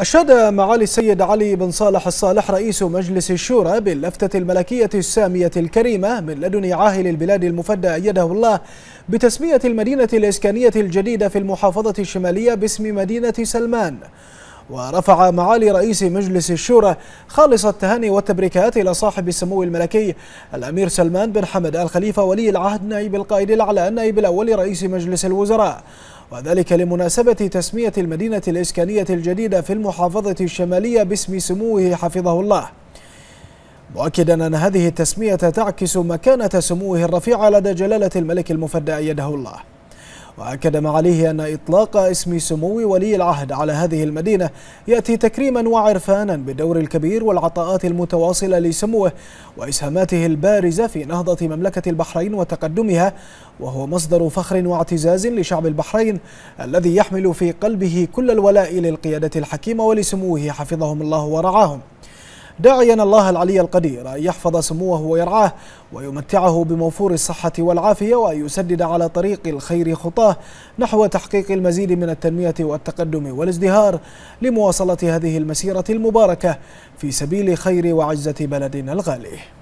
أشاد معالي السيد علي بن صالح الصالح رئيس مجلس الشورى باللفتة الملكية السامية الكريمة من لدن عاهل البلاد المفدى أيده الله بتسمية المدينة الإسكانية الجديدة في المحافظة الشمالية باسم مدينة سلمان ورفع معالي رئيس مجلس الشورى خالص التهاني والتبريكات إلى صاحب السمو الملكي الأمير سلمان بن حمد الخليفة ولي العهد نائب القائد الأعلى النائب الأول رئيس مجلس الوزراء وذلك لمناسبة تسمية المدينة الإسكانية الجديدة في المحافظة الشمالية باسم سموه حفظه الله مؤكدا أن هذه التسمية تعكس مكانة سموه الرفيعة لدى جلالة الملك المفدى أيده الله وأكد معاليه أن إطلاق اسم سمو ولي العهد على هذه المدينة يأتي تكريما وعرفانا بالدور الكبير والعطاءات المتواصلة لسموه وإسهاماته البارزة في نهضة مملكة البحرين وتقدمها وهو مصدر فخر واعتزاز لشعب البحرين الذي يحمل في قلبه كل الولاء للقيادة الحكيمة ولسموه حفظهم الله ورعاهم داعيا الله العلي القدير أن يحفظ سموه ويرعاه ويمتعه بموفور الصحة والعافية وأن يسدد على طريق الخير خطاه نحو تحقيق المزيد من التنمية والتقدم والازدهار لمواصلة هذه المسيرة المباركة في سبيل خير وعزة بلدنا الغالي